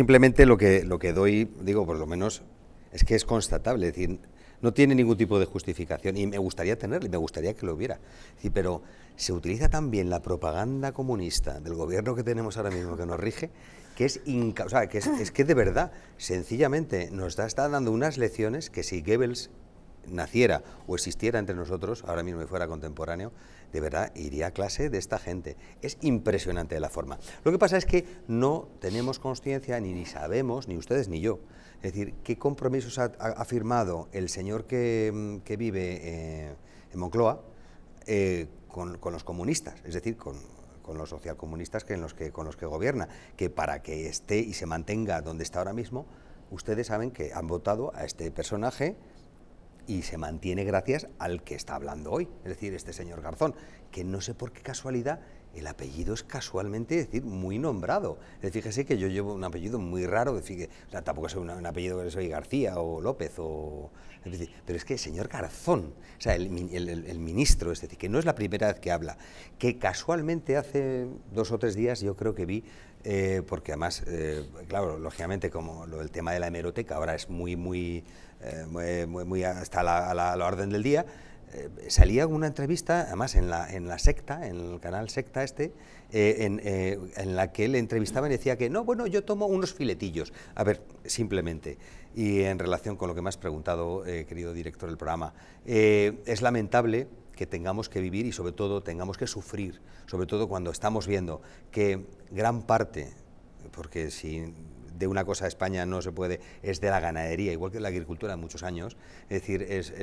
Simplemente lo que, lo que doy, digo, por lo menos, es que es constatable, es decir, no tiene ningún tipo de justificación y me gustaría tenerlo y me gustaría que lo hubiera. Sí, pero se utiliza también la propaganda comunista del gobierno que tenemos ahora mismo que nos rige, que es, que, es, que de verdad, sencillamente, nos está dando unas lecciones que si Goebbels naciera o existiera entre nosotros, ahora mismo y fuera contemporáneo, de verdad iría a clase de esta gente. Es impresionante la forma. Lo que pasa es que no tenemos conciencia, ni, ni sabemos, ni ustedes ni yo, es decir, qué compromisos ha, firmado el señor que, mm, vive eh, en Moncloa eh, con, los comunistas, es decir, con, con los socialcomunistas que, en los que, con los que gobierna, que para que esté y se mantenga donde está ahora mismo, ustedes saben que han votado a este personaje y se mantiene gracias al que está hablando hoy, es decir, este señor Garzón, que no sé por qué casualidad el apellido es casualmente, decir, muy nombrado. Fíjese que yo llevo un apellido muy raro, es que tampoco soy un apellido que soy García o López, o, pero es que el señor Garzón, o sea, el, ministro, es decir, que no es la primera vez que habla, que casualmente hace dos o tres días yo creo que vi, eh, porque además, eh, claro, lógicamente como el tema de la hemeroteca ahora es muy, muy, eh, muy, hasta la, la orden del día, eh, salía una entrevista, además en la, en la secta, en el canal secta este, eh, eh, en, la que le entrevistaba y decía que no, bueno, yo tomo unos filetillos. A ver, simplemente, y en relación con lo que me has preguntado, querido director del programa, es lamentable que tengamos que vivir y sobre todo tengamos que sufrir, sobre todo cuando estamos viendo que gran parte, porque si de una cosa España no se puede, es de la ganadería, igual que la agricultura en muchos años, es decir, es